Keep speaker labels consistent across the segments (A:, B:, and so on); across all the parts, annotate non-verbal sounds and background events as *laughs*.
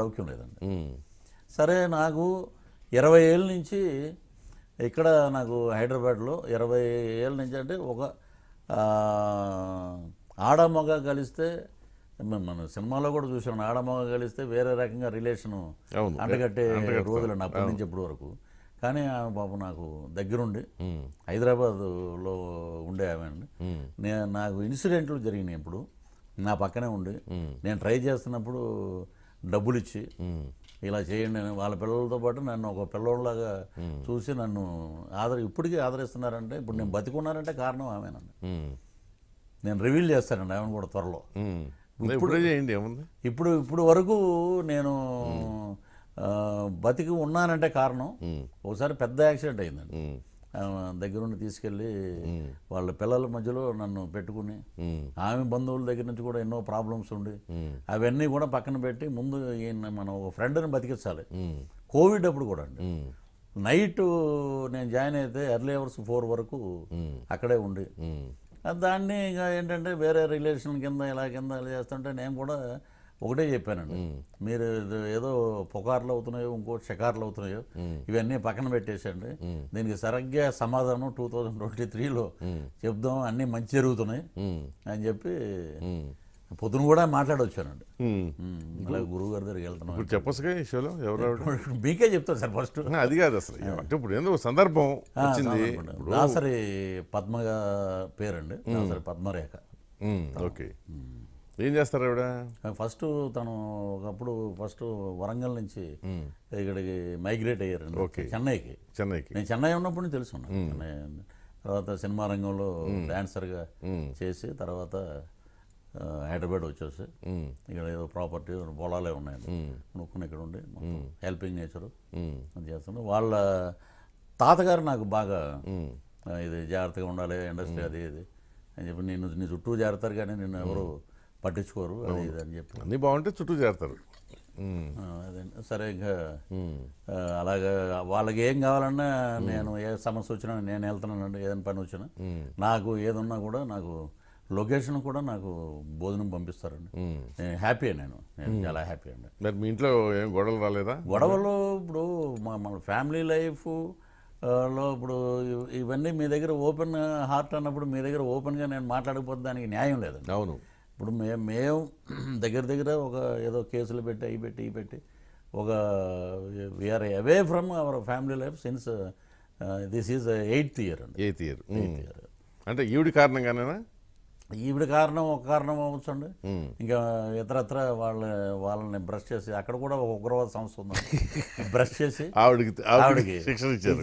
A: లౌక్యం లేదండి సరే నాకు ఇరవై ఏళ్ళ నుంచి ఇక్కడ నాకు హైదరాబాద్లో ఇరవై ఏళ్ళ నుంచి అంటే ఒక ఆడమగ కలిస్తే మన సినిమాలో కూడా చూసాను ఆడమగ కలిస్తే వేరే రకంగా రిలేషను అంటగట్టే రోజులండి అప్పటి నుంచి ఇప్పటి వరకు కానీ ఆమె పాప నాకు దగ్గరుండి హైదరాబాద్లో ఉండే ఆమె అండి నేను నాకు ఇన్సిడెంట్లు జరిగినాయి ఇప్పుడు నా పక్కనే ఉండి నేను ట్రై చేస్తున్నప్పుడు డబ్బులు ఇచ్చి ఇలా చేయండి అని వాళ్ళ పిల్లలతో పాటు నన్ను ఒక పిల్లోళ్ళలాగా చూసి నన్ను ఆదరి ఇప్పటికీ ఆదరిస్తున్నారంటే ఇప్పుడు నేను బతికున్నారంటే కారణం ఆమెనండి నేను రివీల్ చేస్తానండి ఆమెను కూడా త్వరలో ఇప్పుడు ఇప్పుడు ఇప్పుడు వరకు నేను బతికి ఉన్నానంటే కారణం ఒకసారి పెద్ద యాక్సిడెంట్ అయిందండి దగ్గరుండి తీసుకెళ్ళి వాళ్ళ పిల్లల మధ్యలో నన్ను పెట్టుకుని ఆమె బంధువుల దగ్గర నుంచి కూడా ఎన్నో ప్రాబ్లమ్స్ ఉండి అవన్నీ కూడా పక్కన పెట్టి ముందు ఈయన మనం ఒక ఫ్రెండ్ని బతికించాలి కోవిడ్ అప్పుడు కూడా అండి నైట్ నేను జాయిన్ అయితే ఎర్లీ అవర్స్ ఫోర్ వరకు అక్కడే ఉండి దాన్ని ఇంకా ఏంటంటే వేరే రిలేషన్ కింద ఇలా కింద చేస్తుంటే నేను కూడా ఒకటే చెప్పానండి మీరు ఏదో పొకార్లు అవుతున్నాయో ఇంకోటి షికార్లు అవుతున్నాయో ఇవన్నీ పక్కన పెట్టేసండి దీనికి సరిగ్గా సమాధానం టూ థౌజండ్ ట్వంటీ త్రీలో చెప్దాం అన్ని మంచి జరుగుతున్నాయి అని చెప్పి పొద్దున కూడా మాట్లాడొచ్చానండి అలాగే గురువు గారి దగ్గరికి వెళ్తున్నాం ఇప్పుడు చెప్పొచ్చుగా ఎవరు మీకే చెప్తారు సార్ ఫస్ట్ అది కాదు అసలు అంటే ఇప్పుడు ఏదో సందర్భం వచ్చింది దాసరి పద్మగా పేరండి దాసరి పద్మరేఖ ఓకే ఏం చేస్తారు ఆవిడ ఫస్ట్ తను ఒకప్పుడు ఫస్ట్ వరంగల్ నుంచి ఇక్కడికి మైగ్రేట్ అయ్యారండి చెన్నైకి చెన్నైకి నేను చెన్నై ఉన్నప్పుడు తెలుసున్నాను చెన్నై తర్వాత సినిమా రంగంలో డాన్సర్గా చేసి తర్వాత హైదరాబాద్ వచ్చేసి ఇక్కడ ఏదో ప్రాపర్టీ పొలాలే ఉన్నాయండి కొనుక్కుని ఇక్కడ ఉండి హెల్పింగ్ నేచరు అది చేస్తున్నాం వాళ్ళ తాతగారు నాకు బాగా ఇది జాగ్రత్తగా ఉండాలి ఇండస్ట్రీ అది ఇది అని చెప్పి నేను నీ చుట్టూ జాగ్రత్తగా కానీ నేను ఎవరు పట్టించుకోరు అని చెప్పి అన్నీ బాగుంటే చుట్టూ చేరుతారు అదే సరే ఇంకా అలాగే వాళ్ళకి ఏం కావాలన్నా నేను ఏ సమస్య వచ్చినా నేను వెళ్తున్నానండి ఏదైనా పని వచ్చినా నాకు ఏదున్నా కూడా నాకు లొకేషన్ కూడా నాకు భోజనం పంపిస్తారండి నేను హ్యాపీ నేను నేను చాలా హ్యాపీ అండి మరి మీ ఇంట్లో ఏం గొడవలు రాలేదా గొడవలు ఇప్పుడు మా మన ఫ్యామిలీ లైఫ్ లో ఇప్పుడు ఇవన్నీ మీ దగ్గర ఓపెన్ హార్ట్ అన్నప్పుడు మీ దగ్గర ఓపెన్గా నేను మాట్లాడకపోతే దానికి న్యాయం లేదండి అవును ఇప్పుడు మేము మేము *clears throat* దగ్గర దగ్గర ఒక ఏదో కేసులు పెట్టి అవి పెట్టి ఇవి పెట్టి ఒక we are away from our family life since this is eighth year అండి ఎయిత్ ఇయర్ ఇయర్ అంటే ఈవిడ కారణంగానే ఈవిడ కారణం ఒక కారణం అవ్వచ్చు అండి hmm. ఇంకా ఇతరత్ర వాళ్ళ వాళ్ళని బ్రష్ చేసి అక్కడ కూడా ఒక ఉగ్రవాద సంస్థ ఉంది బ్రష్ చేసి *laughs* ఆవిడకి ఆవిడకి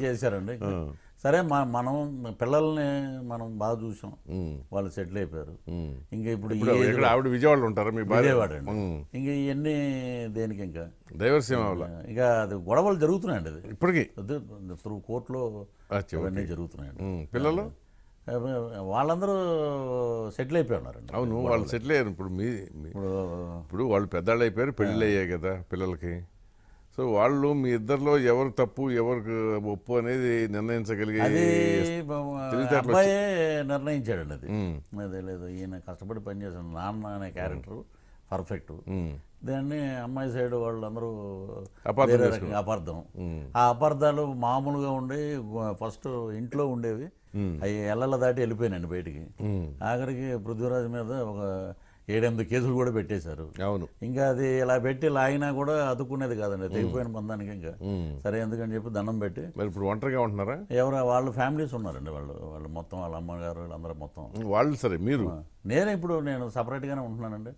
A: చేశారండి hmm. సరే మనం పిల్లల్ని మనం బాగా చూసాం వాళ్ళు సెటిల్ అయిపోయారు ఇంకా ఇప్పుడు ఆవిడ విజయవాడలో ఉంటారు మీ విజయవాడ ఇంకా ఇవన్నీ దేనికి ఇంకా దైవర్సీమ ఇంకా అది గొడవలు జరుగుతున్నాయండి అది ఇప్పటికీ త్రూ కోర్టులో ఇవన్నీ జరుగుతున్నాయండి పిల్లలు వాళ్ళందరూ సెటిల్ అయిపోయి ఉన్నారండి అవును వాళ్ళు సెటిల్ అయ్యారు ఇప్పుడు మీ ఇప్పుడు వాళ్ళు పెద్దవాళ్ళు అయిపోయారు పెళ్ళిళ్ళు అయ్యాయి కదా పిల్లలకి సో వాళ్ళు మీ ఇద్దరిలో ఎవరు తప్పు ఎవరు ఒప్పు అనేది నిర్ణయించగలిగే నిర్ణయించాడండి అది అదే లేదు ఈయన కష్టపడి పనిచేసిన నాన్న అనే క్యారెక్టర్ పర్ఫెక్ట్ దాన్ని అమ్మాయి సైడ్ వాళ్ళందరూ అపార్థం ఆ అపార్థాలు మామూలుగా ఉండి ఫస్ట్ ఇంట్లో ఉండేవి అవి ఎల్లల దాటి వెళ్ళిపోయినండి బయటికి ఆఖరికి పృథ్వీరాజ్ మీద ఒక ఏడెనిమిది కేసులు కూడా పెట్టేశారు అవును ఇంకా అది ఇలా పెట్టి లాగినా కూడా అదుకునేది కాదండి తెగిపోయిన పొందానికి ఇంకా సరే ఎందుకని చెప్పి దండం పెట్టి మరి ఇప్పుడు ఒంటరిగా ఉంటున్నారా ఎవరు వాళ్ళ ఫ్యామిలీస్ ఉన్నారండి వాళ్ళు వాళ్ళు మొత్తం వాళ్ళ అమ్మగారు వాళ్ళందరూ మొత్తం వాళ్ళు సరే మీరు నేను ఇప్పుడు నేను గానే ఉంటున్నానండి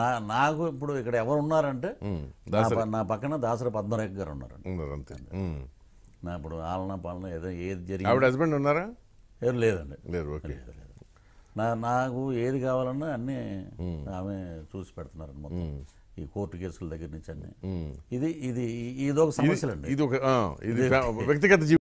A: నా నాకు ఇప్పుడు ఇక్కడ ఎవరు ఉన్నారంటే నా పక్కన దాసరి పద్మరేఖ గారు ఉన్నారండి నా ఇప్పుడు ఆలన పాలన ఏదో ఏది జరిగింది హస్బెండ్ ఉన్నారా ఎవరు లేదండి లేదు ఓకే నా నాకు ఏది కావాలన్నా అన్నీ ఆమె చూసి పెడుతున్నారు మొత్తం ఈ కోర్టు కేసుల దగ్గర నుంచి అన్ని ఇది ఇది ఇది ఒక సమస్యలండి అండి ఇది ఒక వ్యక్తిగత